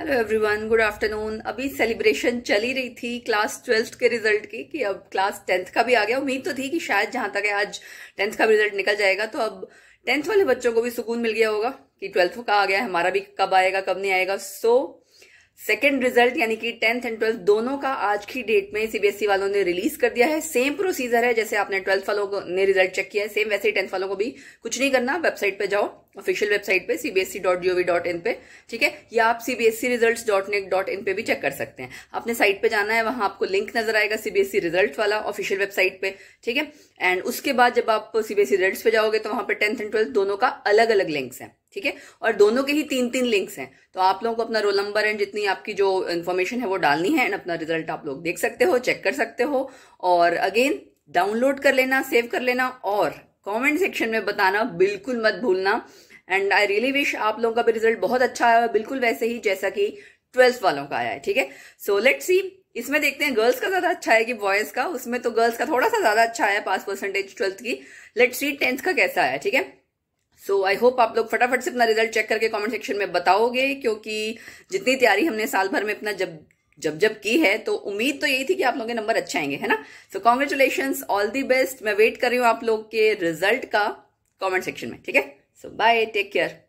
hello everyone good afternoon अभी celebration चली रही थी क्लास ट्वेल्थ के रिजल्ट की कि अब क्लास टेंथ का भी आ गया उम्मीद तो थी कि शायद जहां तक है आज टेंथ का रिजल्ट निकल जाएगा तो अब टेंथ वाले बच्चों को भी सुकून मिल गया होगा कि ट्वेल्थ का आ गया हमारा भी कब आएगा कब नहीं आएगा सो so, सेकेंड रिजल्ट यानी कि टेंथ एंड ट्वेल्थ दोनों का आज की डेट में सीबीएसई e वालों ने रिलीज कर दिया है सेम प्रोसीजर है जैसे आपने ट्वेल्थ वालों ने रिजल्ट चेक किया है सेम वैसे ही टेंथ वालों को भी कुछ नहीं करना वेबसाइट पे जाओ ऑफिशियल वेबसाइट पे CBSE dot gov dot in पे ठीक है या आप CBSE result dot net dot in पे भी चेक कर सकते हैं आपने साइट पे जाना है वहां आपको लिंक नजर आएगा सीबीएसई रिजल्ट e वाला ऑफिशियल वेबसाइट पे ठीक है एंड उसके बाद जब आप सीबीएसई रिजल्ट e पे जाओगे तो वहां पर टेंथ एंड ट्वेल्थ दोनों का अलग अलग लिंक्स है ठीक है और दोनों के ही तीन तीन लिंक्स हैं तो आप लोगों को अपना रोल नंबर एंड जितनी आपकी जो इन्फॉर्मेशन है वो डालनी है एंड अपना रिजल्ट आप लोग देख सकते हो चेक कर सकते हो और अगेन डाउनलोड कर लेना सेव कर लेना और कमेंट सेक्शन में बताना बिल्कुल मत भूलना एंड आई रियली विश आप लोगों का भी रिजल्ट बहुत अच्छा आया है बिल्कुल वैसे ही जैसा कि ट्वेल्थ वालों का आया है ठीक है सो लेट सी इसमें देखते हैं गर्ल्स का ज्यादा अच्छा है कि बॉयज का उसमें तो गर्ल्स का थोड़ा सा ज्यादा अच्छा आया पास परसेंटेज ट्वेल्थ की लेट सी टेंथ का कैसा आया ठीक है सो आई होप आप लोग फटाफट से अपना रिजल्ट चेक करके कमेंट सेक्शन में बताओगे क्योंकि जितनी तैयारी हमने साल भर में अपना जब जब जब की है तो उम्मीद तो यही थी कि आप लोगों के नंबर अच्छे आएंगे है ना so congratulation all the best मैं वेट कर रही हूँ आप लोग के रिजल्ट का कॉमेंट सेक्शन में ठीक है सो बाय टेक केयर